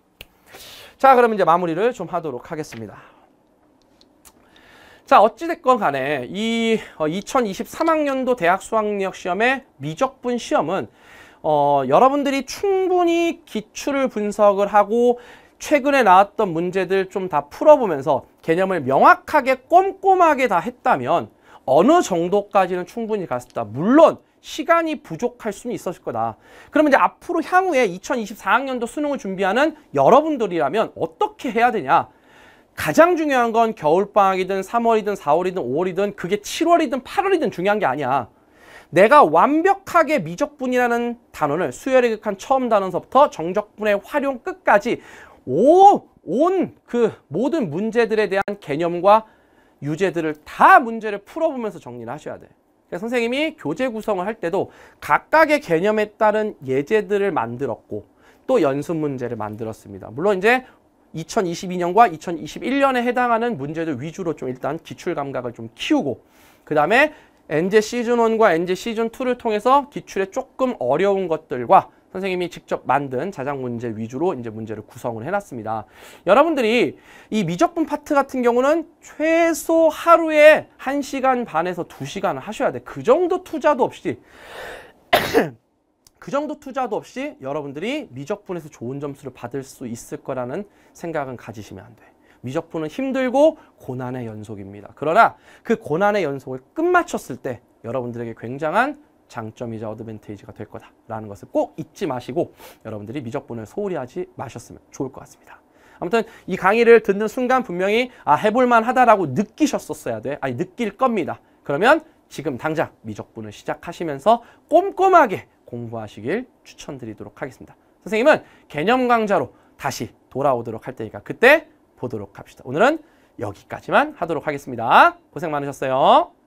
자, 그러면 이제 마무리를 좀 하도록 하겠습니다. 자, 어찌됐건 간에 이 2023학년도 어, 대학 수학력 시험의 미적분 시험은 어, 여러분들이 충분히 기출을 분석을 하고 최근에 나왔던 문제들 좀 다 풀어보면서 개념을 명확하게 꼼꼼하게 다 했다면 어느 정도까지는 충분히 갔었다. 물론 시간이 부족할 수는 있었을 거다. 그러면 이제 앞으로 향후에 2024학년도 수능을 준비하는 여러분들이라면 어떻게 해야 되냐? 가장 중요한 건 겨울방학이든 3월이든 4월이든 5월이든 그게 7월이든 8월이든 중요한 게 아니야. 내가 완벽하게 미적분이라는 단원을수열에 극한 처음 단원서부터 정적분의 활용 끝까지 온 그 모든 문제들에 대한 개념과 유제들을 다 문제를 풀어보면서 정리를 하셔야 돼. 그래서 그러니까 선생님이 교재 구성을 할 때도 각각의 개념에 따른 예제들을 만들었고 또 연습 문제를 만들었습니다. 물론 이제 2022년과 2021년에 해당하는 문제들 위주로 좀 일단 기출 감각을 좀 키우고 그 다음에 엔제 시즌 1과 엔제 시즌 2를 통해서 기출에 조금 어려운 것들과 선생님이 직접 만든 자작 문제 위주로 이제 문제를 구성을 해놨습니다. 여러분들이 이 미적분 파트 같은 경우는 최소 하루에 1시간 반에서 2시간 하셔야 돼. 그 정도 투자도 없이 <coughs> 그 정도 투자도 없이 여러분들이 미적분에서 좋은 점수를 받을 수 있을 거라는 생각은 가지시면 안 돼. 미적분은 힘들고 고난의 연속입니다. 그러나 그 고난의 연속을 끝마쳤을 때 여러분들에게 굉장한 장점이자 어드밴테이지가 될 거다라는 것을 꼭 잊지 마시고 여러분들이 미적분을 소홀히 하지 마셨으면 좋을 것 같습니다. 아무튼 이 강의를 듣는 순간 분명히 아 해볼만 하다라고 느끼셨었어야 돼. 아니 느낄 겁니다. 그러면 지금 당장 미적분을 시작하시면서 꼼꼼하게 공부하시길 추천드리도록 하겠습니다. 선생님은 개념 강좌로 다시 돌아오도록 할 테니까 그때 보도록 합시다. 오늘은 여기까지만 하도록 하겠습니다. 고생 많으셨어요.